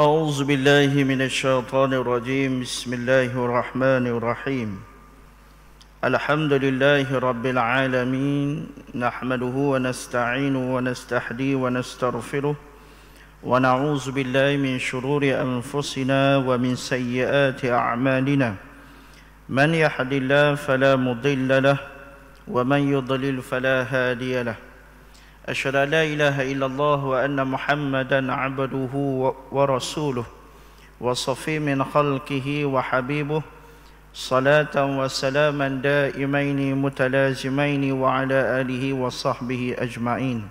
أعوذ بالله من الشيطان الرجيم بسم الله الرحمن الرحيم الحمد لله رب العالمين نحمده ونستعينه ونستحديه ونستغفره ونعوذ بالله من شرور أنفسنا ومن سيئات أعمالنا من يحد الله فلا مضل له ومن يضلل فلا هادي له أشهد أن لا إله إلا الله وأن محمدا عبده ورسوله وصفي من خلقه وحبيبه صلاة وسلاما دائمين متلازمين وعلى آله وصحبه أجمعين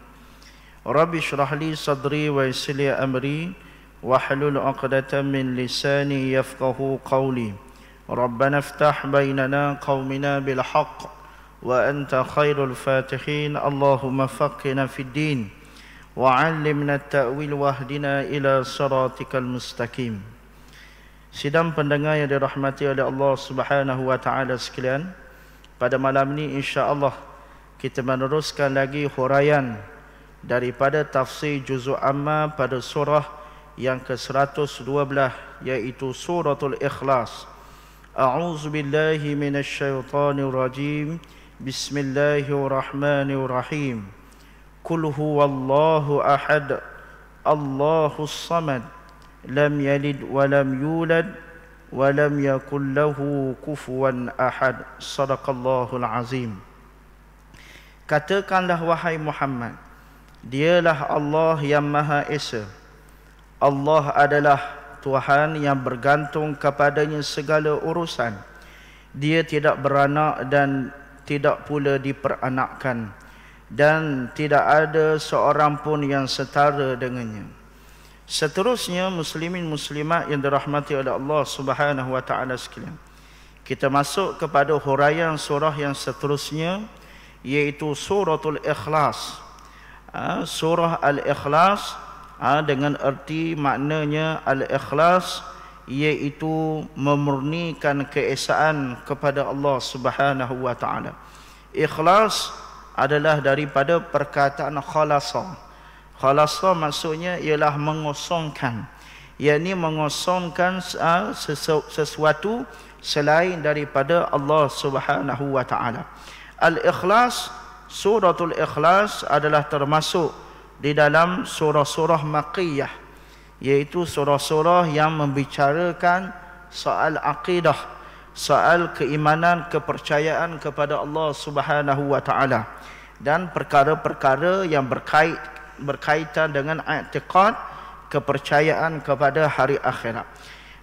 رب اشرح لي صدري ويسر لي أمري واحلل عقدة من لساني يفقه قولي ربنا افتح بيننا قومنا بالحق Wa anta وأنت خير الفاتحين اللهم فقنا في الدين وعلمنا التأويل واهدنا إلى صراطك mustaqim Sidang pendengar yang dirahmati oleh Allah Subhanahu wa taala sekalian, pada malam ini insya-Allah kita meneruskan lagi huraian daripada tafsir juzu amma pada surah yang ke-112 iaitu suratul ikhlas. A'udzu billahi minasyaitonir rajim. بسم الله الرحمن الرحيم قل هو الله احد الله الصمد لم يلد ولم يولد ولم يكن له كفوا احد صدق الله العظيم Katakanlah wahai Muhammad Dialah Allah yang Maha Esa Allah adalah Tuhan yang bergantung kepadanya segala urusan Dia tidak beranak dan tidak pula diperanakkan dan tidak ada seorang pun yang setara dengannya seterusnya muslimin muslimat yang dirahmati oleh Allah Subhanahu wa taala sekalian kita masuk kepada huraian surah yang seterusnya iaitu suratul ikhlas ha, surah al-ikhlas ha, dengan erti maknanya al-ikhlas al ikhlas Yaitu memurnikan keesaan kepada Allah Subhanahu wa taala. Ikhlas adalah daripada perkataan khalasa. Khalasa maksudnya ialah mengosongkan. Ia ini mengosongkan ah, sesuatu selain daripada Allah Subhanahu wa taala. Al-Ikhlas suratul Ikhlas adalah termasuk di dalam surah-surah Makiyyah iaitu surah-surah yang membicarakan soal aqidah, soal keimanan kepercayaan kepada Allah Subhanahu wa taala dan perkara-perkara yang berkait berkaitan dengan i'tiqad kepercayaan kepada hari akhirat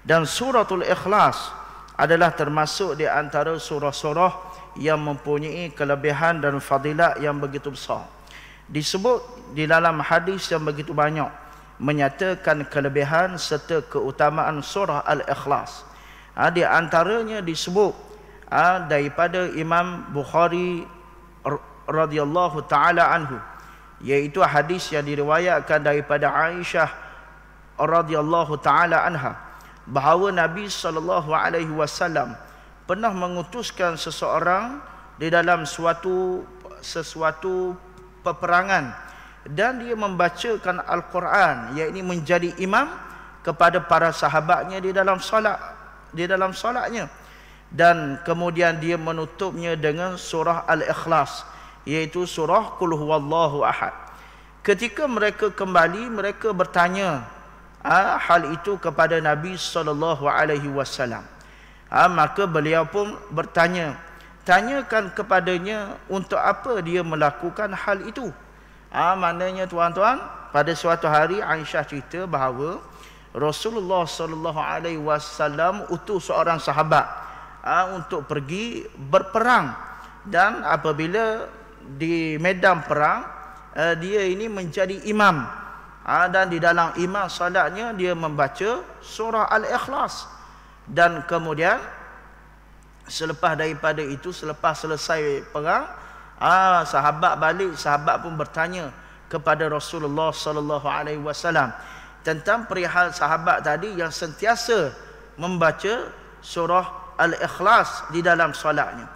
dan suratul ikhlas adalah termasuk di antara surah-surah yang mempunyai kelebihan dan fadilat yang begitu besar disebut di dalam hadis yang begitu banyak menyatakan kelebihan serta keutamaan surah Al-Ikhlas. Ha, di antaranya disebut ha, daripada Imam Bukhari radhiyallahu taala anhu yaitu hadis yang diriwayatkan daripada Aisyah radhiyallahu taala anha bahawa Nabi sallallahu alaihi wasallam pernah mengutuskan seseorang di dalam suatu sesuatu peperangan dan dia membacakan Al-Quran yakni menjadi imam kepada para sahabatnya di dalam solat di dalam solatnya dan kemudian dia menutupnya dengan surah Al-Ikhlas iaitu surah Qul huwallahu ahad ketika mereka kembali mereka bertanya ah, hal itu kepada Nabi sallallahu alaihi wasallam ah, maka beliau pun bertanya tanyakan kepadanya untuk apa dia melakukan hal itu Ha, maknanya tuan-tuan, pada suatu hari Aisyah cerita bahawa Rasulullah sallallahu alaihi wasallam utus seorang sahabat ha, untuk pergi berperang dan apabila di medan perang uh, dia ini menjadi imam ha, dan di dalam imam solatnya dia membaca surah al-ikhlas dan kemudian selepas daripada itu selepas selesai perang Ah sahabat balik sahabat pun bertanya kepada Rasulullah sallallahu alaihi wasallam tentang perihal sahabat tadi yang sentiasa membaca surah al-ikhlas di dalam solatnya.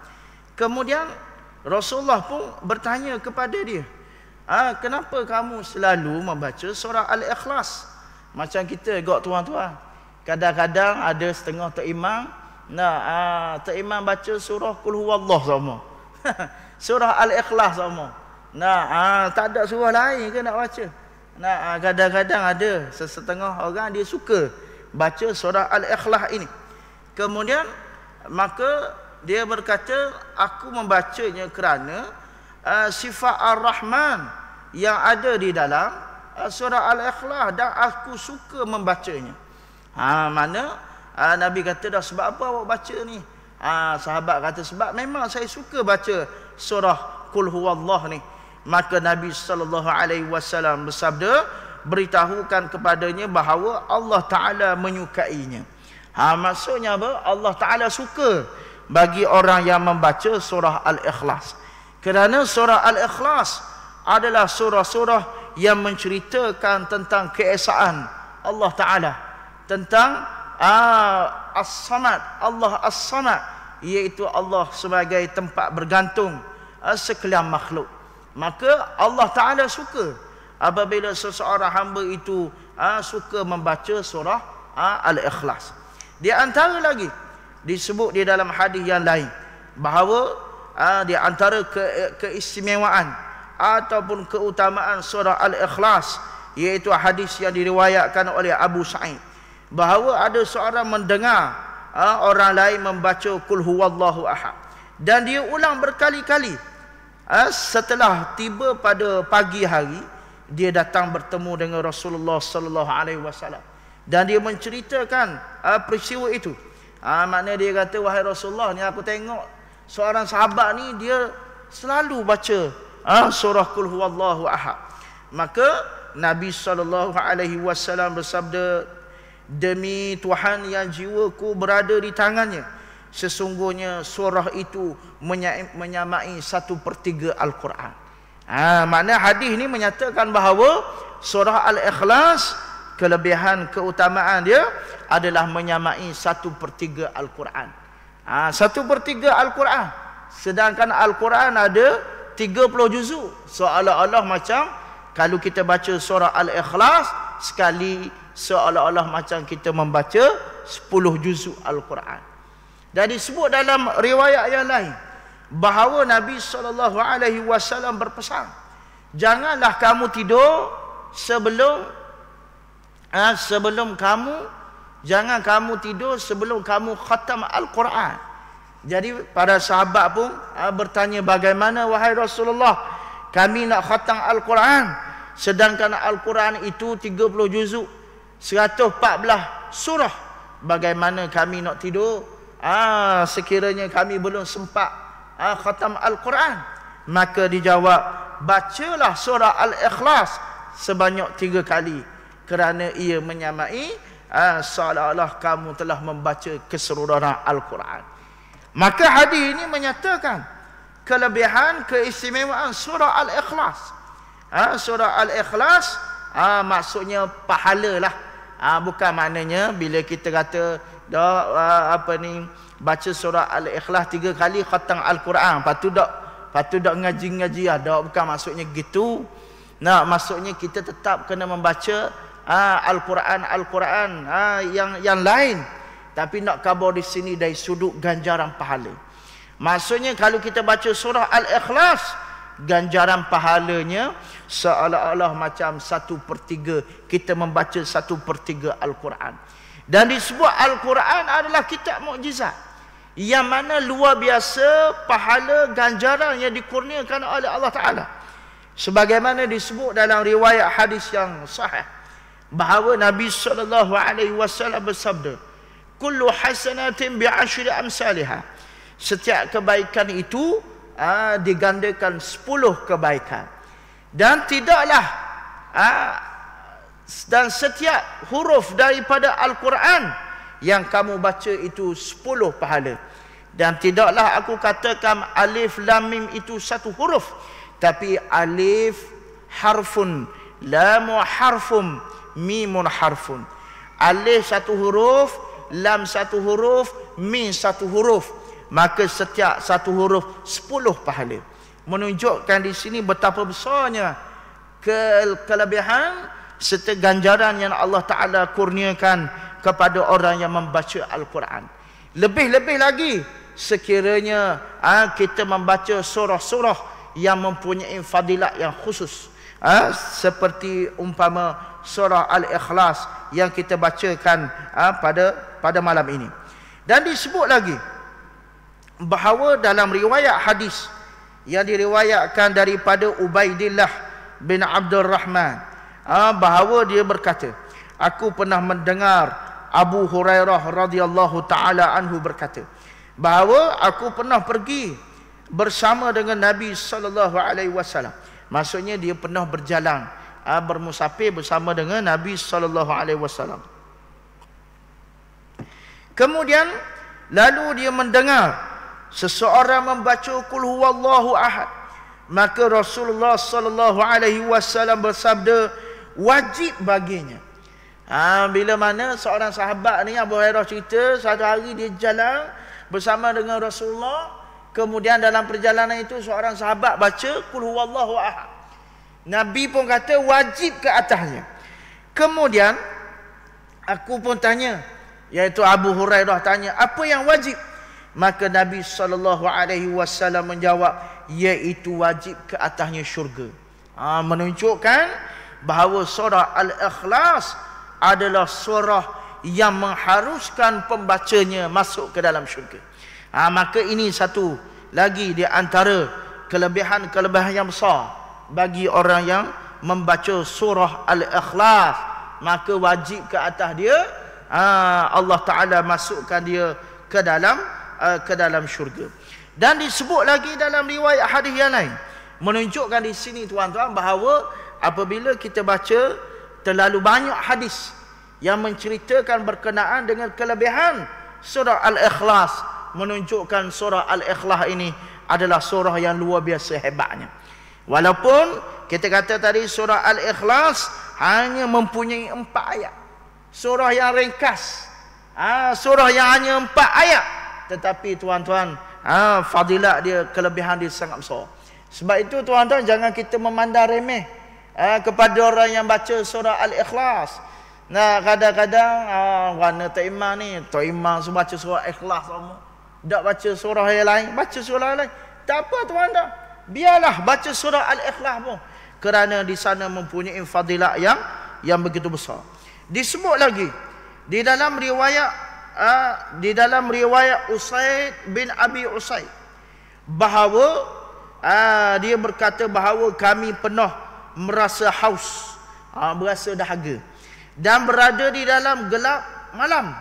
Kemudian Rasulullah pun bertanya kepada dia, "Ah kenapa kamu selalu membaca surah al-ikhlas?" Macam kita got tuan-tuan. Kadang-kadang ada setengah tak imam, nah ah tak imam baca surah kul huwallah sama. surah al-ikhlas sama. Nah, ah, tak ada surah lain ke nak baca. Nah, ah, kadang-kadang ada sesetengah orang dia suka baca surah al-ikhlas ini. Kemudian maka dia berkata aku membacanya kerana uh, sifat ar-rahman yang ada di dalam uh, surah al-ikhlas dan aku suka membacanya. Ha mana Nabi kata dah sebab apa awak baca ni? Ha sahabat kata sebab memang saya suka baca surah Qul Huwallah ni. Maka Nabi sallallahu alaihi wasallam bersabda, beritahukan kepadanya bahawa Allah Taala menyukainya. Ha maksudnya apa? Allah Taala suka bagi orang yang membaca surah Al-Ikhlas. Kerana surah Al-Ikhlas adalah surah-surah yang menceritakan tentang keesaan Allah Taala tentang uh, ah, As-Samad Allah As-Samad iaitu Allah sebagai tempat bergantung sekalian makhluk maka Allah Taala suka apabila seseorang hamba itu ha, suka membaca surah ha, al-ikhlas di antara lagi disebut di dalam hadis yang lain bahawa ha, di antara ke- keistimewaan ataupun keutamaan surah al-ikhlas iaitu hadis yang diriwayatkan oleh Abu Sa'id bahawa ada seorang mendengar Ha, orang lain membaca kul huwallahu ahad dan dia ulang berkali-kali ha, setelah tiba pada pagi hari dia datang bertemu dengan Rasulullah sallallahu alaihi wasallam dan dia menceritakan uh, peristiwa itu. Ah maknanya dia kata wahai Rasulullah ni aku tengok seorang sahabat ni dia selalu baca uh, surah kul huwallahu ahad. Maka Nabi sallallahu alaihi wasallam bersabda Demi Tuhan yang jiwaku berada di tangannya Sesungguhnya surah itu menyamai satu per tiga Al-Quran ha, Makna hadis ini menyatakan bahawa Surah Al-Ikhlas Kelebihan keutamaan dia Adalah menyamai satu per tiga Al-Quran ha, Satu per tiga Al-Quran Sedangkan Al-Quran ada 30 juzuk Seolah-olah macam Kalau kita baca surah Al-Ikhlas Sekali seolah-olah macam kita membaca 10 juzuk Al-Quran. Dan disebut dalam riwayat yang lain bahawa Nabi sallallahu alaihi wasallam berpesan, janganlah kamu tidur sebelum eh, sebelum kamu jangan kamu tidur sebelum kamu khatam Al-Quran. Jadi para sahabat pun eh, bertanya bagaimana wahai Rasulullah kami nak khatam Al-Quran sedangkan Al-Quran itu 30 juzuk 114 surah bagaimana kami nak tidur ah sekiranya kami belum sempat ah khatam al-Quran maka dijawab bacalah surah al-ikhlas sebanyak tiga kali kerana ia menyamai ah seolah-olah kamu telah membaca keseluruhan al-Quran maka hadis ini menyatakan kelebihan keistimewaan surah al-ikhlas ah surah al-ikhlas ah maksudnya pahalalah lah ha, bukan maknanya bila kita kata dah apa ni baca surah al-ikhlas tiga kali khatam al-Quran patu tu dak lepas dak ngaji-ngaji ah dak bukan maksudnya gitu nak maksudnya kita tetap kena membaca ha, al-Quran al-Quran ha, yang yang lain tapi nak kabur di sini dari sudut ganjaran pahala maksudnya kalau kita baca surah al-ikhlas ganjaran pahalanya seolah-olah macam satu per tiga kita membaca satu per tiga Al-Quran dan disebut Al-Quran adalah kitab mukjizat yang mana luar biasa pahala ganjaran yang dikurniakan oleh Allah Ta'ala sebagaimana disebut dalam riwayat hadis yang sahih bahawa Nabi saw bersabda kullu hasanatin bi amsalihah setiap kebaikan itu uh, digandakan sepuluh kebaikan dan tidaklah uh, dan setiap huruf daripada al-Quran yang kamu baca itu sepuluh pahala dan tidaklah aku katakan alif lam mim itu satu huruf tapi alif harfun lam harfum mim harfun alif satu huruf lam satu huruf mim satu huruf maka setiap satu huruf sepuluh pahala menunjukkan di sini betapa besarnya ke kelebihan setiap ganjaran yang Allah Taala kurniakan kepada orang yang membaca al-Quran lebih-lebih lagi sekiranya ha, kita membaca surah-surah yang mempunyai fadilat yang khusus ha, seperti umpama surah al-ikhlas yang kita bacakan ha, pada pada malam ini dan disebut lagi bahawa dalam riwayat hadis yang diriwayatkan daripada Ubaidillah bin Abdul Rahman ha, bahawa dia berkata aku pernah mendengar Abu Hurairah radhiyallahu taala anhu berkata bahawa aku pernah pergi bersama dengan Nabi sallallahu alaihi wasallam maksudnya dia pernah berjalan ha, bermusafir bersama dengan Nabi sallallahu alaihi wasallam kemudian lalu dia mendengar seseorang membaca qul huwallahu ahad maka Rasulullah sallallahu alaihi wasallam bersabda wajib baginya ha, bila mana seorang sahabat ni Abu Hurairah cerita satu hari dia jalan bersama dengan Rasulullah kemudian dalam perjalanan itu seorang sahabat baca qul huwallahu ahad Nabi pun kata wajib ke atasnya kemudian aku pun tanya yaitu Abu Hurairah tanya apa yang wajib maka Nabi sallallahu alaihi wasallam menjawab iaitu wajib ke atasnya syurga. Ha, menunjukkan bahawa surah al-ikhlas adalah surah yang mengharuskan pembacanya masuk ke dalam syurga. Ha, maka ini satu lagi di antara kelebihan-kelebihan yang besar bagi orang yang membaca surah al-ikhlas maka wajib ke atas dia ha, Allah Taala masukkan dia ke dalam Eh, ke dalam syurga. Dan disebut lagi dalam riwayat hadis yang lain. Menunjukkan di sini tuan-tuan bahawa apabila kita baca terlalu banyak hadis yang menceritakan berkenaan dengan kelebihan surah Al-Ikhlas. Menunjukkan surah Al-Ikhlas ini adalah surah yang luar biasa hebatnya. Walaupun kita kata tadi surah Al-Ikhlas hanya mempunyai empat ayat. Surah yang ringkas. Ha, surah yang hanya empat ayat tetapi tuan-tuan ha, fadilat dia kelebihan dia sangat besar sebab itu tuan-tuan jangan kita memandang remeh ha, kepada orang yang baca surah al-ikhlas nah kadang-kadang ha, warna tak iman ni tak iman baca surah ikhlas sama tak baca surah yang lain baca surah yang lain tak apa tuan-tuan biarlah baca surah al-ikhlas pun kerana di sana mempunyai fadilat yang yang begitu besar disebut lagi di dalam riwayat uh, di dalam riwayat Usaid bin Abi Usaid bahawa uh, dia berkata bahawa kami penuh merasa haus uh, ah, berasa dahaga dan berada di dalam gelap malam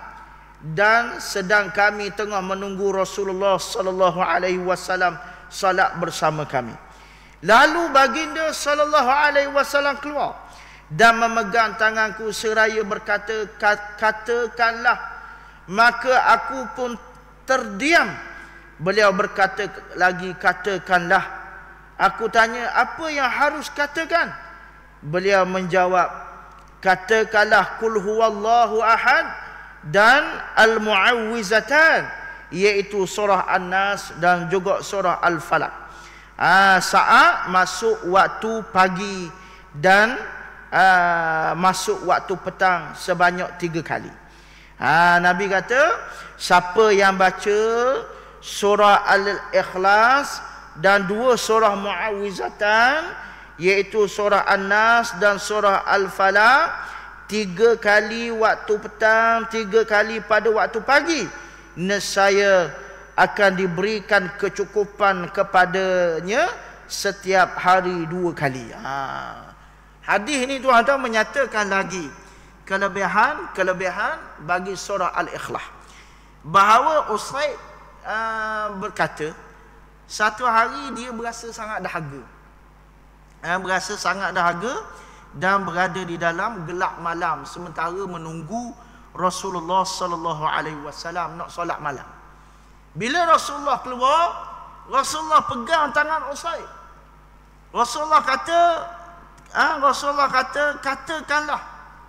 dan sedang kami tengah menunggu Rasulullah sallallahu alaihi wasallam salat bersama kami lalu baginda sallallahu alaihi wasallam keluar dan memegang tanganku seraya berkata katakanlah maka aku pun terdiam beliau berkata lagi katakanlah aku tanya apa yang harus katakan beliau menjawab katakanlah kul huwallahu ahad dan al muawizatan, iaitu surah an-nas dan juga surah al-falaq Ah saat masuk waktu pagi dan uh, masuk waktu petang sebanyak tiga kali. Ha, Nabi kata, siapa yang baca surah Al-Ikhlas dan dua surah Mu'awizatan, iaitu surah An-Nas dan surah Al-Falaq, tiga kali waktu petang, tiga kali pada waktu pagi, nescaya akan diberikan kecukupan kepadanya setiap hari dua kali. Ha. Hadis ini tuan-tuan menyatakan lagi kelebihan kelebihan bagi surah al-ikhlas bahawa usaid uh, berkata satu hari dia berasa sangat dahaga uh, berasa sangat dahaga dan berada di dalam gelap malam sementara menunggu Rasulullah sallallahu alaihi wasallam nak solat malam bila Rasulullah keluar Rasulullah pegang tangan usaid Rasulullah kata uh, Rasulullah kata katakanlah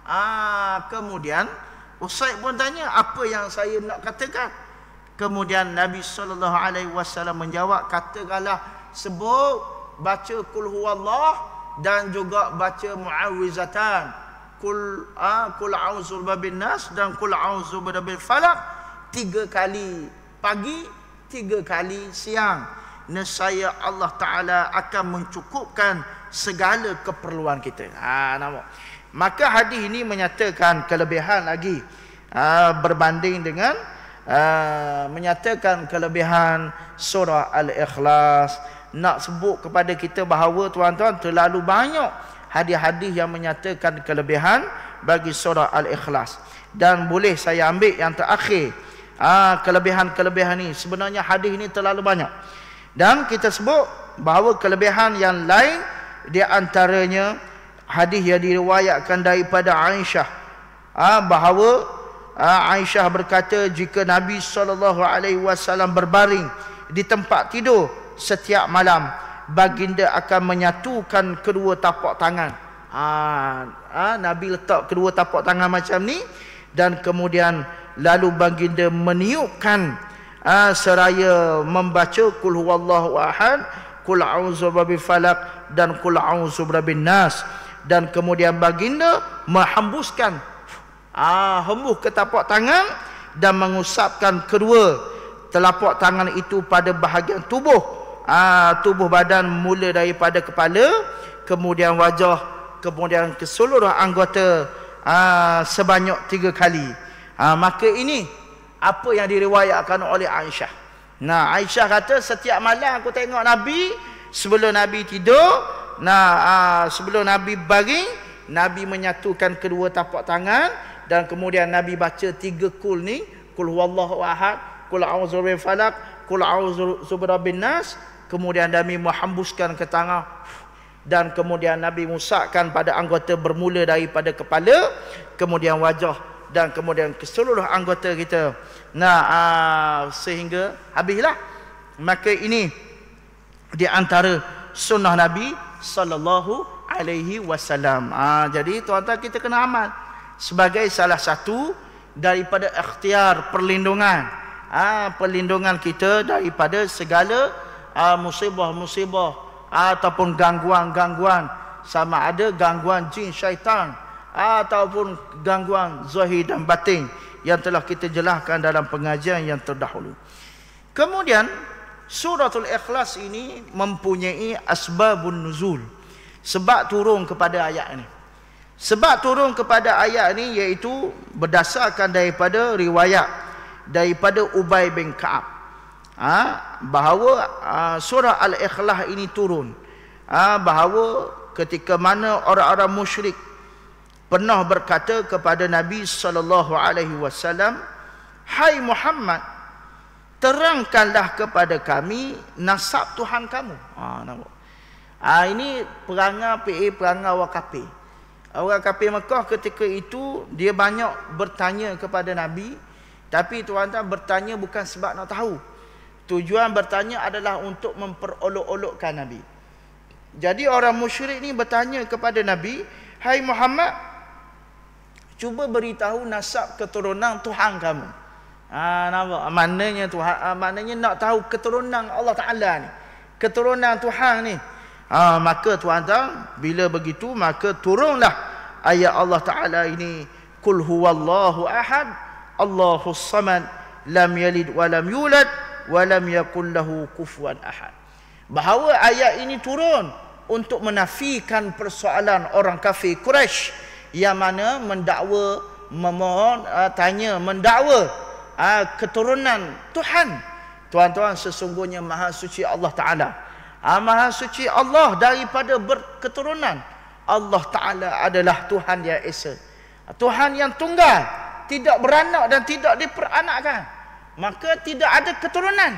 Ah, kemudian Usaid pun tanya apa yang saya nak katakan. Kemudian Nabi sallallahu alaihi wasallam menjawab katakanlah sebut baca kul huwallah dan juga baca muawwizatan kul a ah, kul auzu bin nas dan kul auzu bi falak tiga kali pagi tiga kali siang nescaya Allah taala akan mencukupkan segala keperluan kita ha nampak maka hadis ini menyatakan kelebihan lagi ah, berbanding dengan ah, menyatakan kelebihan surah al-ikhlas nak sebut kepada kita bahawa tuan-tuan terlalu banyak hadis-hadis yang menyatakan kelebihan bagi surah al-ikhlas dan boleh saya ambil yang terakhir ah, kelebihan-kelebihan ini sebenarnya hadis ini terlalu banyak dan kita sebut bahawa kelebihan yang lain di antaranya hadis yang diriwayatkan daripada Aisyah ha, bahawa ha, Aisyah berkata jika Nabi sallallahu alaihi wasallam berbaring di tempat tidur setiap malam baginda akan menyatukan kedua tapak tangan. Ah Nabi letak kedua tapak tangan macam ni dan kemudian lalu baginda meniupkan ah seraya membaca kul huwallahu ahad kul a'udzu bi falaq dan kul a'udzu bi nas dan kemudian baginda menghembuskan ah hembus ke tapak tangan dan mengusapkan kedua telapak tangan itu pada bahagian tubuh ah tubuh badan mula daripada kepala kemudian wajah kemudian keseluruhan anggota aa, ah, sebanyak tiga kali aa, ah, maka ini apa yang diriwayatkan oleh Aisyah nah Aisyah kata setiap malam aku tengok Nabi sebelum Nabi tidur nah aa, ah, sebelum nabi bagi nabi menyatukan kedua tapak tangan dan kemudian nabi baca tiga kul ni kul huwallahu ahad kul auzu bir falak kul auzu birabbin nas kemudian nabi menghembuskan ke tangan dan kemudian nabi musakkan pada anggota bermula daripada kepala kemudian wajah dan kemudian keseluruhan anggota kita nah aa, ah, sehingga habislah maka ini di antara sunnah nabi sallallahu alaihi wasallam. Ah jadi tuan-tuan kita kena amal sebagai salah satu daripada ikhtiar perlindungan. ha, perlindungan kita daripada segala ha, musibah-musibah ah, ataupun gangguan-gangguan sama ada gangguan jin syaitan ataupun gangguan zahir dan batin yang telah kita jelaskan dalam pengajian yang terdahulu. Kemudian Suratul Ikhlas ini mempunyai asbabun nuzul. Sebab turun kepada ayat ini. Sebab turun kepada ayat ini iaitu berdasarkan daripada riwayat daripada Ubay bin Ka'ab. Ha? bahawa ha, surah Al-Ikhlas ini turun. Ha? bahawa ketika mana orang-orang musyrik pernah berkata kepada Nabi sallallahu alaihi wasallam, "Hai Muhammad, terangkanlah kepada kami nasab Tuhan kamu. Ha, nampak. Ha, ini perangai PA perangai orang kafir. Orang kafir Mekah ketika itu dia banyak bertanya kepada Nabi tapi tuan-tuan bertanya bukan sebab nak tahu. Tujuan bertanya adalah untuk memperolok-olokkan Nabi. Jadi orang musyrik ni bertanya kepada Nabi, "Hai Muhammad, cuba beritahu nasab keturunan Tuhan kamu." Ah ha, nampak ha, maknanya Tuhan ha, maknanya nak tahu keturunan Allah Taala ni. Keturunan Tuhan ni. Ha, maka Tuhan tahu bila begitu maka turunlah ayat Allah Taala ini kul huwallahu ahad Allahus samad lam yalid wa lam yulad wa lam yakul lahu kufuwan ahad. Bahawa ayat ini turun untuk menafikan persoalan orang kafir Quraisy yang mana mendakwa memohon uh, tanya mendakwa uh, keturunan Tuhan. Tuan-tuan sesungguhnya Maha Suci Allah Taala. Uh, Maha Suci Allah daripada berketurunan Allah Taala adalah Tuhan yang Esa. Tuhan yang tunggal, tidak beranak dan tidak diperanakkan. Maka tidak ada keturunan.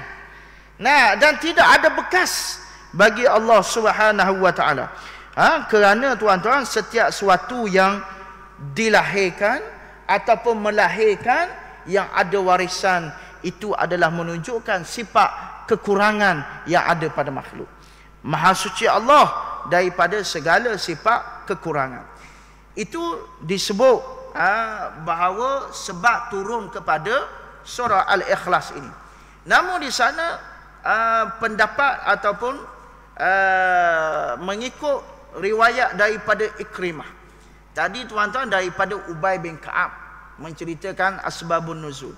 Nah, dan tidak ada bekas bagi Allah Subhanahu Wa Taala. Ha, kerana tuan-tuan setiap sesuatu yang dilahirkan ataupun melahirkan yang ada warisan itu adalah menunjukkan sifat kekurangan yang ada pada makhluk. Maha suci Allah daripada segala sifat kekurangan. Itu disebut ha, bahawa sebab turun kepada surah Al-Ikhlas ini. Namun di sana ha, pendapat ataupun ha, mengikut riwayat daripada Ikrimah. Tadi tuan-tuan daripada Ubay bin Ka'ab menceritakan asbabun nuzul.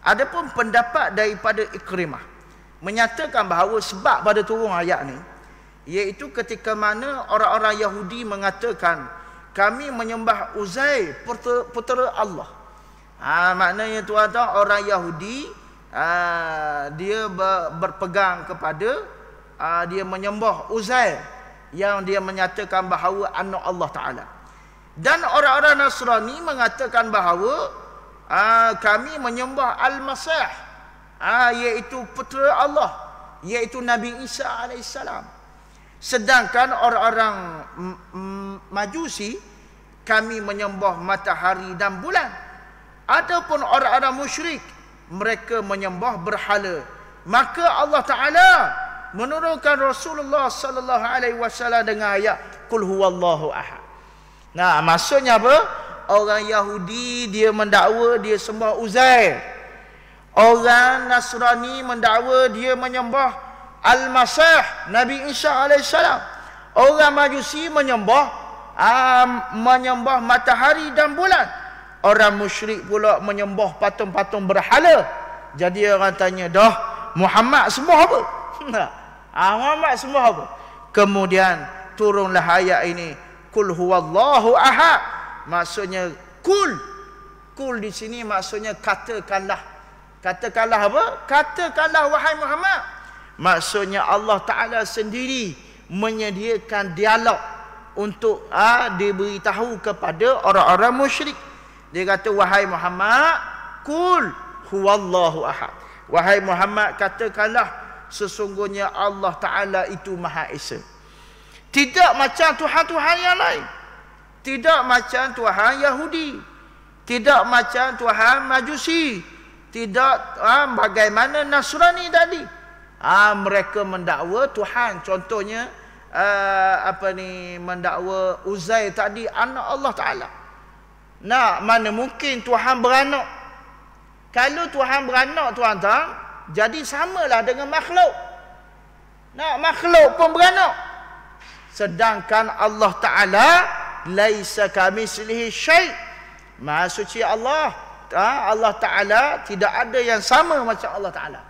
Adapun pendapat daripada Ikrimah menyatakan bahawa sebab pada turun ayat ni iaitu ketika mana orang-orang Yahudi mengatakan kami menyembah Uzair putera Allah. Ha, maknanya tuan-tuan orang Yahudi ha, dia berpegang kepada ha, dia menyembah Uzair yang dia menyatakan bahawa anak Allah Ta'ala dan orang-orang Nasrani mengatakan bahawa aa, ah, kami menyembah Al-Masih aa, ah, iaitu putera Allah iaitu Nabi Isa AS sedangkan orang-orang Majusi kami menyembah matahari dan bulan adapun orang-orang musyrik mereka menyembah berhala maka Allah Taala menurunkan Rasulullah sallallahu alaihi wasallam dengan ayat kul Allahu ahad Nah, maksudnya apa? Orang Yahudi dia mendakwa dia sembah Uzair. Orang Nasrani mendakwa dia menyembah Al-Masih Nabi Isa AS. Orang Majusi menyembah um, menyembah matahari dan bulan. Orang musyrik pula menyembah patung-patung berhala. Jadi orang tanya, dah Muhammad semua apa? Ah, Muhammad semua apa? Kemudian turunlah ayat ini kul huwallahu ahad maksudnya kul kul di sini maksudnya katakanlah katakanlah apa katakanlah wahai Muhammad maksudnya Allah taala sendiri menyediakan dialog untuk ha, diberitahu kepada orang-orang musyrik dia kata wahai Muhammad kul huwallahu ahad wahai Muhammad katakanlah sesungguhnya Allah taala itu maha esa tidak macam Tuhan-Tuhan yang lain. Tidak macam Tuhan Yahudi. Tidak macam Tuhan Majusi. Tidak ha, bagaimana Nasrani tadi. Ha, mereka mendakwa Tuhan. Contohnya, uh, apa ni mendakwa Uzay tadi anak Allah Ta'ala. Nah, mana mungkin Tuhan beranak. Kalau Tuhan beranak Tuhan tuan jadi samalah dengan makhluk. Nah makhluk pun beranak sedangkan Allah Taala laisa kami selih syai' Maha suci Allah ha, Allah Ta'ala tidak ada yang sama macam Allah Ta'ala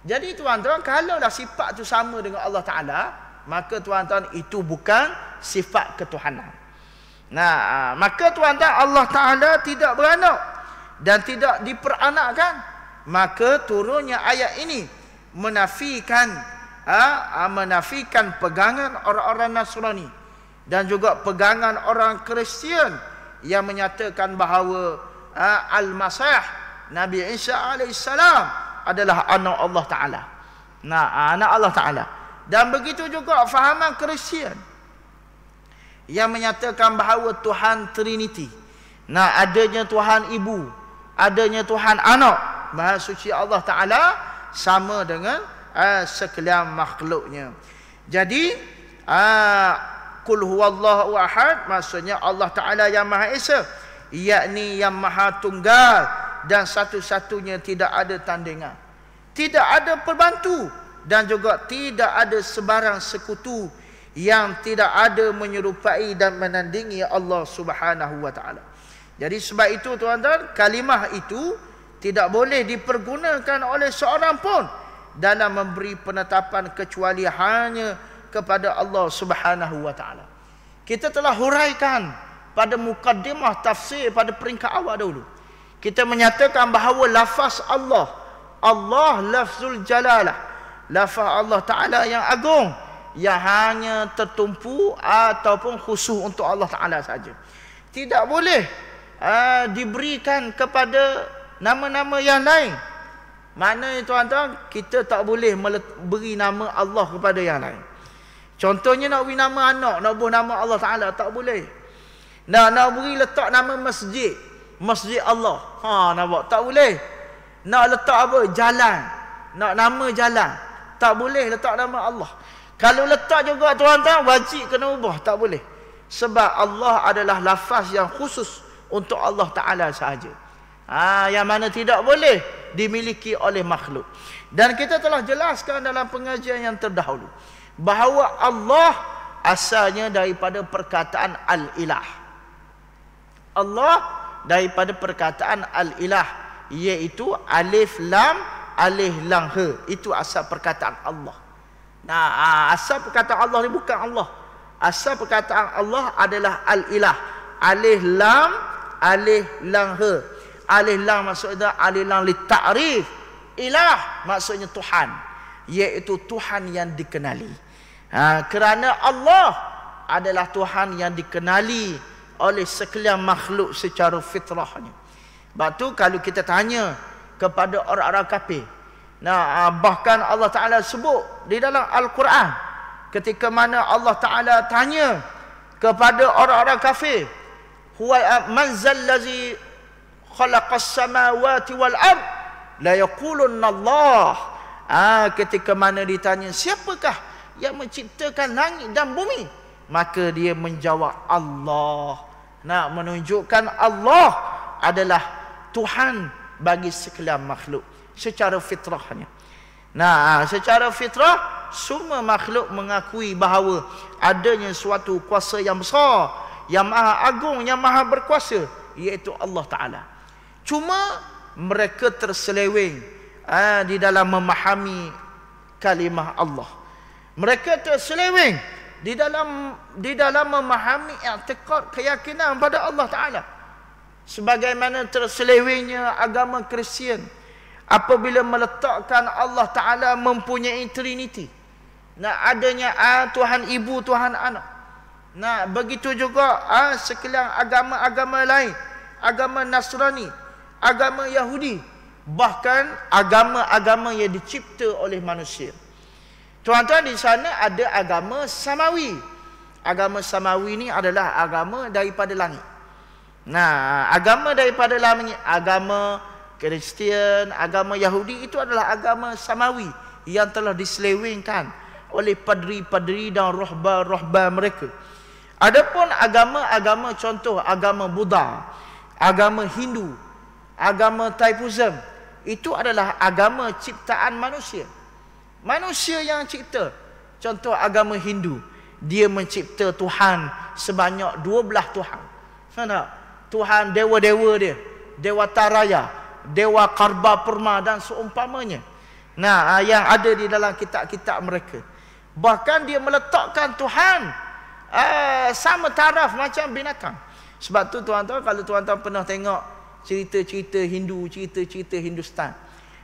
jadi tuan-tuan kalau dah sifat tu sama dengan Allah Ta'ala maka tuan-tuan itu bukan sifat ketuhanan nah ha, maka tuan-tuan Allah Ta'ala tidak beranak dan tidak diperanakkan maka turunnya ayat ini menafikan Ha? ha, menafikan pegangan orang-orang Nasrani dan juga pegangan orang Kristian yang menyatakan bahawa ha, Al-Masih Nabi Isa AS adalah anak Allah Ta'ala nah, ha, anak Allah Ta'ala dan begitu juga fahaman Kristian yang menyatakan bahawa Tuhan Trinity nah, adanya Tuhan Ibu adanya Tuhan Anak Maha Suci Allah Ta'ala sama dengan uh, ah, sekalian makhluknya. Jadi uh, ah, kul huwallahu ahad maksudnya Allah Taala yang Maha Esa yakni yang Maha Tunggal dan satu-satunya tidak ada tandingan. Tidak ada perbantu dan juga tidak ada sebarang sekutu yang tidak ada menyerupai dan menandingi Allah Subhanahu wa taala. Jadi sebab itu tuan-tuan, kalimah itu tidak boleh dipergunakan oleh seorang pun dalam memberi penetapan kecuali hanya kepada Allah Subhanahu wa taala. Kita telah huraikan pada mukaddimah tafsir pada peringkat awal dulu. Kita menyatakan bahawa lafaz Allah, Allah lafzul jalalah. Lafaz Allah taala yang agung yang hanya tertumpu ataupun khusus untuk Allah taala saja. Tidak boleh uh, diberikan kepada nama-nama yang lain mana Maknanya tuan-tuan, kita tak boleh beri nama Allah kepada yang lain. Contohnya nak beri nama anak, nak beri nama Allah Ta'ala, tak boleh. Nak, nak beri letak nama masjid, masjid Allah. Ha, nampak? Tak boleh. Nak letak apa? Jalan. Nak nama jalan. Tak boleh letak nama Allah. Kalau letak juga tuan-tuan, wajib kena ubah. Tak boleh. Sebab Allah adalah lafaz yang khusus untuk Allah Ta'ala sahaja. Ha, yang mana tidak boleh dimiliki oleh makhluk. Dan kita telah jelaskan dalam pengajian yang terdahulu bahawa Allah asalnya daripada perkataan al-ilah. Allah daripada perkataan al-ilah iaitu alif lam alif lam ha. Itu asal perkataan Allah. Nah, ah, asal perkataan Allah ni bukan Allah. Asal perkataan Allah adalah al-ilah. Alif lam alif lam ha alif lam maksudnya alif lam li ta'rif ilah maksudnya Tuhan iaitu Tuhan yang dikenali ha, kerana Allah adalah Tuhan yang dikenali oleh sekalian makhluk secara fitrahnya sebab tu kalau kita tanya kepada orang-orang kafir nah ha, bahkan Allah Taala sebut di dalam al-Quran ketika mana Allah Taala tanya kepada orang-orang kafir huwa ha, manzal ladzi khalaqas samawati wal ard la yaqulun Allah ah ketika mana ditanya siapakah yang menciptakan langit dan bumi maka dia menjawab Allah nak menunjukkan Allah adalah Tuhan bagi sekalian makhluk secara fitrahnya nah secara fitrah semua makhluk mengakui bahawa adanya suatu kuasa yang besar yang maha agung yang maha berkuasa iaitu Allah taala cuma mereka terseleweng eh, di dalam memahami kalimah Allah mereka terseleweng di dalam di dalam memahami i'tiqad keyakinan pada Allah taala sebagaimana terselewengnya agama Kristian apabila meletakkan Allah taala mempunyai trinity nak adanya ah, Tuhan ibu Tuhan anak nah begitu juga ah, sekalian agama-agama lain agama Nasrani agama Yahudi bahkan agama-agama yang dicipta oleh manusia tuan-tuan di sana ada agama Samawi agama Samawi ini adalah agama daripada langit nah agama daripada langit agama Kristian agama Yahudi itu adalah agama Samawi yang telah diselewengkan oleh padri-padri dan rohba-rohba mereka Adapun agama-agama contoh agama Buddha, agama Hindu, agama taifuzm itu adalah agama ciptaan manusia manusia yang cipta contoh agama Hindu dia mencipta Tuhan sebanyak 12 Tuhan tak? Tuhan dewa-dewa dia Dewa Taraya Dewa Karba Purma dan seumpamanya Nah, ah, yang ada di dalam kitab-kitab mereka bahkan dia meletakkan Tuhan uh, sama taraf macam binatang sebab tu tuan-tuan kalau tuan-tuan pernah tengok cerita-cerita Hindu, cerita-cerita Hindustan.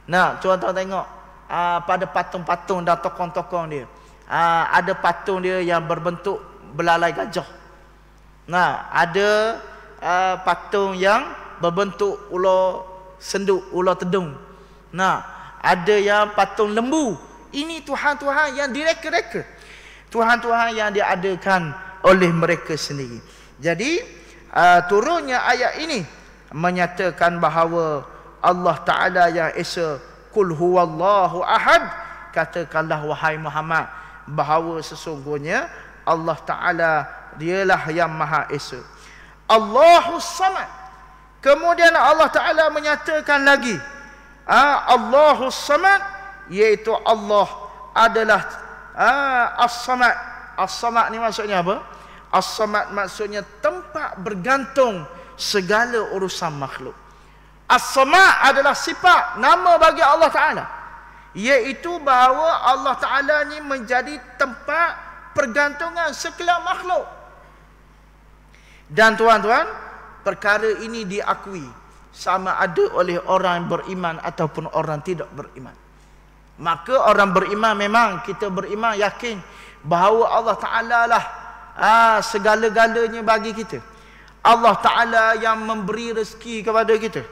Nah, tuan-tuan tengok uh, pada patung-patung dan tokong-tokong dia. Uh, ada patung dia yang berbentuk belalai gajah. Nah, ada uh, patung yang berbentuk ular senduk, ular tedung. Nah, ada yang patung lembu. Ini tuhan-tuhan yang direka-reka. Tuhan-tuhan yang diadakan oleh mereka sendiri. Jadi, uh, turunnya ayat ini menyatakan bahawa Allah Taala yang Esa kul huwallahu ahad katakanlah wahai Muhammad bahawa sesungguhnya Allah Taala dialah yang Maha Esa. Allahu Samad. Kemudian Allah Taala menyatakan lagi ha, Allahu Samad iaitu Allah adalah ha, As-Samad. As-Samad ni maksudnya apa? As-Samad maksudnya tempat bergantung segala urusan makhluk. As-Sama adalah sifat nama bagi Allah Taala iaitu bahawa Allah Taala ni menjadi tempat pergantungan segala makhluk. Dan tuan-tuan, perkara ini diakui sama ada oleh orang beriman ataupun orang tidak beriman. Maka orang beriman memang kita beriman yakin bahawa Allah Taala lah ah, segala-galanya bagi kita. Allah Ta'ala yang memberi rezeki kepada kita.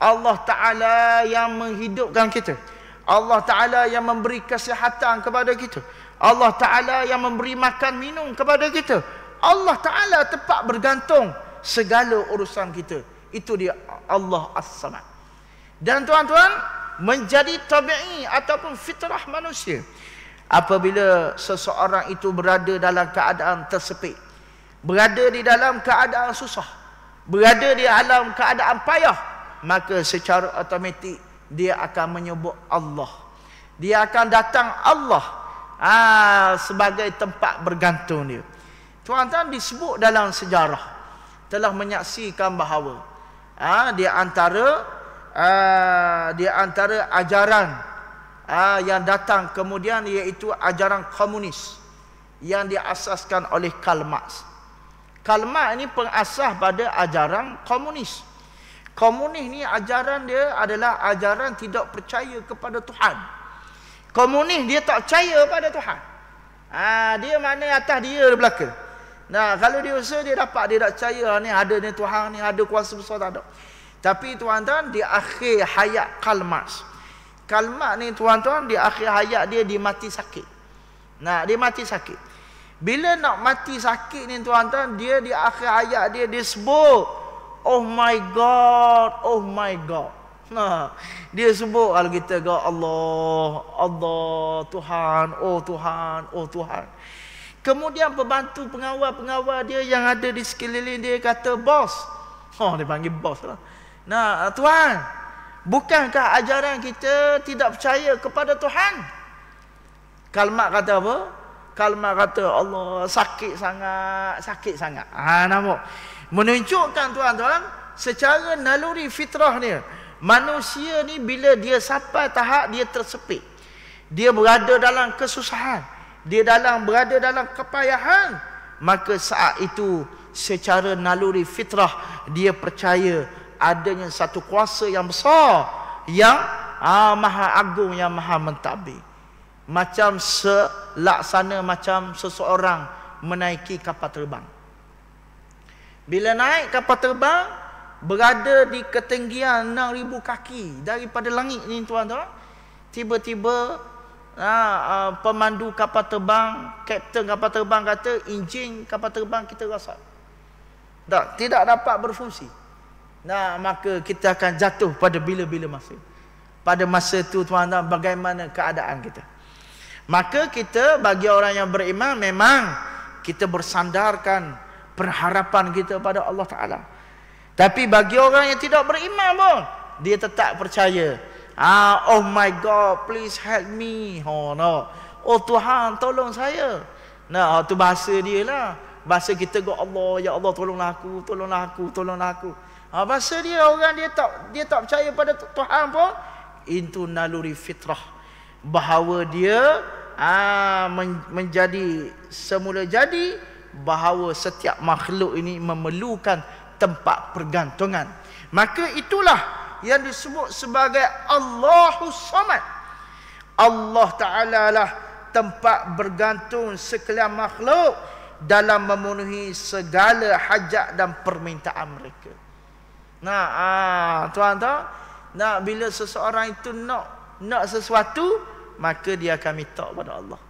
Allah Ta'ala yang menghidupkan kita. Allah Ta'ala yang memberi kesihatan kepada kita. Allah Ta'ala yang memberi makan minum kepada kita. Allah Ta'ala tepat bergantung segala urusan kita. Itu dia Allah As-Samad. Dan tuan-tuan, menjadi tabi'i ataupun fitrah manusia. Apabila seseorang itu berada dalam keadaan tersepit, berada di dalam keadaan susah berada di dalam keadaan payah maka secara automatik dia akan menyebut Allah dia akan datang Allah aa, ha, sebagai tempat bergantung dia tuan-tuan disebut dalam sejarah telah menyaksikan bahawa aa, ha, dia antara aa, ha, dia antara ajaran aa, yang datang kemudian iaitu ajaran komunis yang diasaskan oleh Karl Marx Karl Marx ni pengasah pada ajaran komunis. Komunis ni ajaran dia adalah ajaran tidak percaya kepada Tuhan. Komunis dia tak percaya pada Tuhan. Ha, dia mana atas dia di belakang. Nah, kalau dia usah dia dapat dia tak percaya ah, ni ada ni Tuhan ni ada kuasa besar tak ada. Tapi tuan-tuan di akhir hayat Karl Marx. Karl Marx ni tuan-tuan di akhir hayat dia dia mati sakit. Nah, dia mati sakit. Bila nak mati sakit ni tuan-tuan, dia di akhir ayat dia disebut, "Oh my God, oh my God." Nah, ha. dia sebut kalau kita ke Allah, Allah, Tuhan, oh Tuhan, oh Tuhan. Kemudian pembantu pengawal-pengawal dia yang ada di sekeliling dia kata, "Bos." Oh, dia panggil bos lah. Nah, tuan, bukankah ajaran kita tidak percaya kepada Tuhan? Kalmak kata apa? kalmar kata Allah sakit sangat sakit sangat ha nampak menunjukkan tuan-tuan secara naluri fitrah ni, manusia ni bila dia sampai tahap dia tersepit dia berada dalam kesusahan dia dalam berada dalam kepayahan maka saat itu secara naluri fitrah dia percaya adanya satu kuasa yang besar yang ah, maha agung yang maha mentadbir macam selaksana macam seseorang menaiki kapal terbang. Bila naik kapal terbang, berada di ketinggian 6,000 kaki daripada langit ni tuan-tuan. Tiba-tiba, ah, ah, pemandu kapal terbang, kapten kapal terbang kata, enjin kapal terbang kita rosak. Tak, tidak dapat berfungsi. Nah, maka kita akan jatuh pada bila-bila masa. Pada masa itu, tuan-tuan, bagaimana keadaan kita? Maka kita bagi orang yang beriman memang kita bersandarkan perharapan kita pada Allah Taala. Tapi bagi orang yang tidak beriman pun dia tetap percaya. Ah, oh my God, please help me. Oh no. Oh Tuhan, tolong saya. Nah, no, ha, tu bahasa dia lah. Bahasa kita go Allah, ya Allah tolonglah aku, tolonglah aku, tolonglah aku. Ha, bahasa dia orang dia tak dia tak percaya pada Tuhan pun itu naluri fitrah bahawa dia aa, ah, men- menjadi semula jadi bahawa setiap makhluk ini memerlukan tempat pergantungan maka itulah yang disebut sebagai Allahus Samad Allah Taala lah tempat bergantung sekalian makhluk dalam memenuhi segala hajat dan permintaan mereka nah ah, tuan-tuan nak bila seseorang itu nak nak sesuatu maka dia akan minta kepada Allah.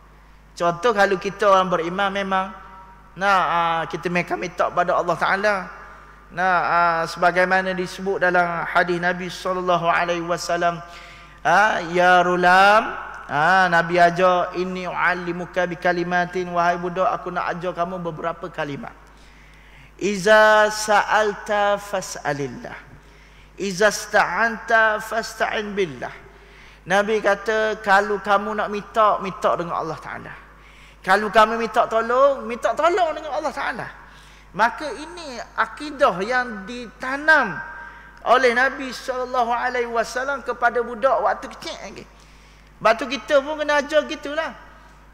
Contoh kalau kita orang beriman memang nah uh, kita mereka minta kepada Allah Taala. Nah uh, sebagaimana disebut dalam hadis Nabi sallallahu alaihi wasallam ah, ya rulam ah Nabi ajar ini uallimuka bi kalimatin wahai budak aku nak ajar kamu beberapa kalimat. Iza sa'alta fas'alillah. Iza sta'anta fasta'in billah. Nabi kata kalau kamu nak minta, minta dengan Allah Taala. Kalau kamu minta tolong, minta tolong dengan Allah Taala. Maka ini akidah yang ditanam oleh Nabi sallallahu alaihi wasallam kepada budak waktu kecil lagi. Batu kita pun kena ajar gitulah.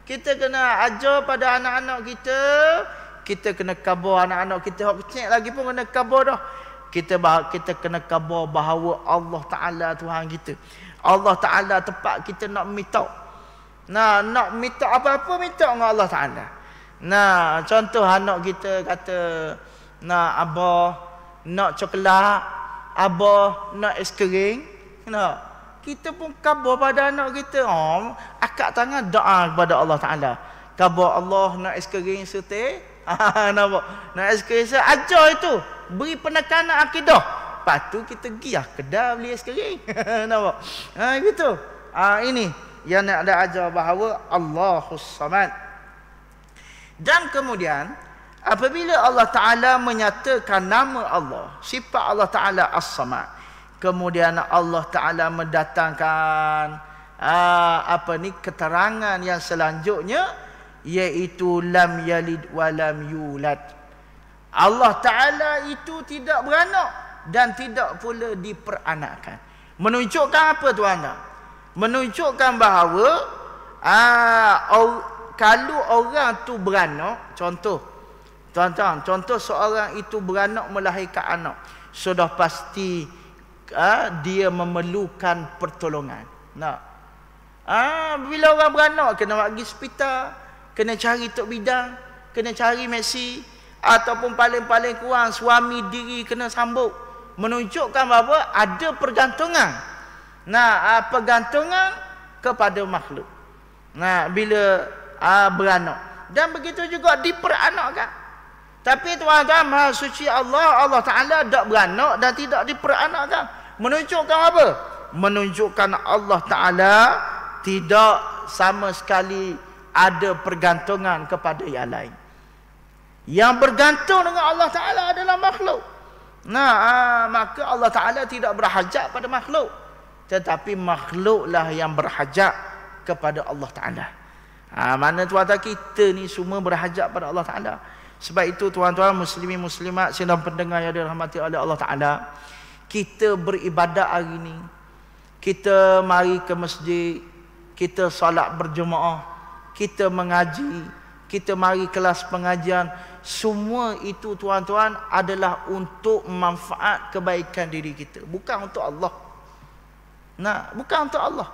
Kita kena ajar pada anak-anak kita, kita kena kabar anak-anak kita hok kecil lagi pun kena kabar dah. Kita kita kena kabar bahawa Allah Taala Tuhan kita. Allah Ta'ala tempat kita nak minta Nah, nak minta apa-apa minta dengan Allah Ta'ala Nah, contoh anak kita kata Nah, abah nak coklat Abah nak es krim Nah, kita pun kabur pada anak kita oh, Akak tangan doa kepada Allah Ta'ala Kabur Allah nak es krim serta Nampak? Nak es krim serta Ajar itu Beri penekanan akidah lepas tu kita pergi lah kedai beli es kering nampak ha, gitu ha, ini yang nak ada ajar bahawa Allahus Samad dan kemudian apabila Allah Ta'ala menyatakan nama Allah sifat Allah Ta'ala As-Samad kemudian Allah Ta'ala mendatangkan ha, apa ni keterangan yang selanjutnya iaitu lam yalid walam yulad Allah Ta'ala itu tidak beranak dan tidak pula diperanakkan. Menunjukkan apa tuan tuan? Menunjukkan bahawa uh, kalau orang tu beranak, contoh tuan tuan, contoh seorang itu beranak melahirkan anak, sudah pasti uh, dia memerlukan pertolongan. Nak? Uh, bila orang beranak kena pergi hospital, kena cari tok bidang, kena cari mesi ataupun paling-paling kurang suami diri kena sambung menunjukkan bahawa ada pergantungan nah ah, pergantungan kepada makhluk nah bila uh, beranak dan begitu juga diperanakkan tapi tuan-tuan maha suci Allah Allah Taala tak beranak dan tidak diperanakkan menunjukkan apa menunjukkan Allah Taala tidak sama sekali ada pergantungan kepada yang lain yang bergantung dengan Allah Taala adalah makhluk Nah, ah, maka Allah Taala tidak berhajat pada makhluk, tetapi makhluklah yang berhajat kepada Allah Taala. Ha, mana tuan-tuan kita ni semua berhajat pada Allah Taala. Sebab itu tuan-tuan muslimin muslimat sila pendengar yang dirahmati oleh Allah Taala, kita beribadah hari ini. Kita mari ke masjid, kita solat berjemaah, kita mengaji, kita mari kelas pengajian, semua itu tuan-tuan adalah untuk manfaat kebaikan diri kita bukan untuk Allah nah bukan untuk Allah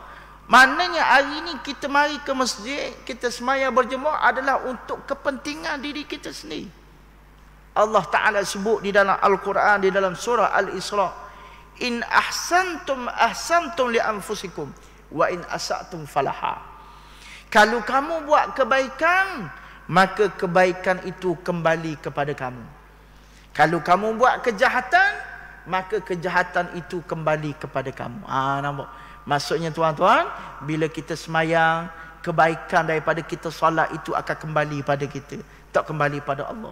maknanya hari ini kita mari ke masjid kita semaya berjemaah adalah untuk kepentingan diri kita sendiri Allah Ta'ala sebut di dalam Al-Quran di dalam surah Al-Isra in ahsantum ahsantum li anfusikum wa in asatum falaha kalau kamu buat kebaikan, maka kebaikan itu kembali kepada kamu. Kalau kamu buat kejahatan, maka kejahatan itu kembali kepada kamu. Ah ha, nampak. Maksudnya tuan-tuan, bila kita semayang, kebaikan daripada kita solat itu akan kembali pada kita, tak kembali pada Allah.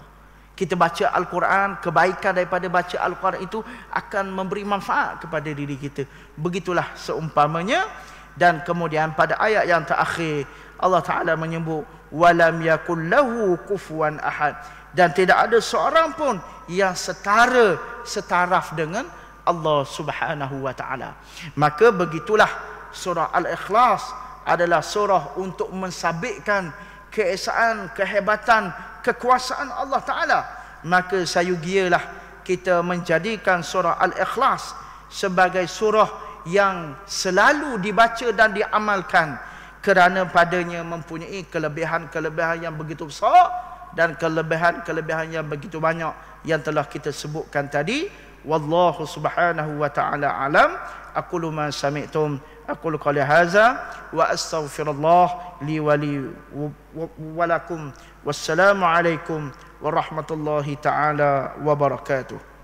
Kita baca Al-Quran, kebaikan daripada baca Al-Quran itu akan memberi manfaat kepada diri kita. Begitulah seumpamanya dan kemudian pada ayat yang terakhir Allah Taala menyebut walam yakul lahu kufuan ahad dan tidak ada seorang pun yang setara setaraf dengan Allah Subhanahu wa taala maka begitulah surah al-ikhlas adalah surah untuk mensabitkan keesaan kehebatan kekuasaan Allah taala maka sayugialah kita menjadikan surah al-ikhlas sebagai surah yang selalu dibaca dan diamalkan kerana padanya mempunyai kelebihan-kelebihan yang begitu besar dan kelebihan-kelebihan yang begitu banyak yang telah kita sebutkan tadi wallahu subhanahu wa ta'ala alam Aku ma sami'tum Aku qali hadza wa astaghfirullah li wa li wa lakum wassalamu alaikum warahmatullahi ta'ala wabarakatuh